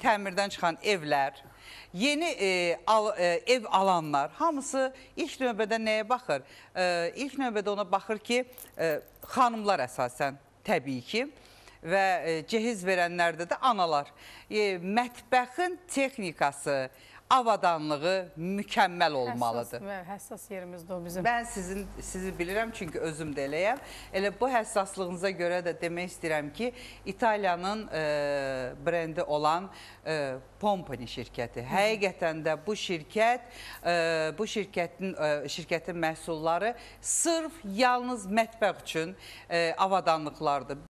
təmirdən çıxan evlər, yeni e, al, e, ev alanlar hamısı ilk növbədə nəyə baxır? E, ilk növbədə ona baxır ki, e, xanımlar əsasən təbii ki, və e, cehiz verənlərdə də analar. E, mətbəxin texnikası, avadanlığı mükəmməl olmalıdır. Həssas, həssas yerimizdə o bizim. Mən sizin, sizi bilirəm, çünki özüm də eləyəm. Elə bu həssaslığınıza görə də demək istəyirəm ki, İtaliyanın e, brendi olan e, Pompani şirkəti. Həqiqətən də bu şirkət, e, bu şirkətin, e, şirkətin məhsulları sırf yalnız mətbəx üçün e, avadanlıqlardır.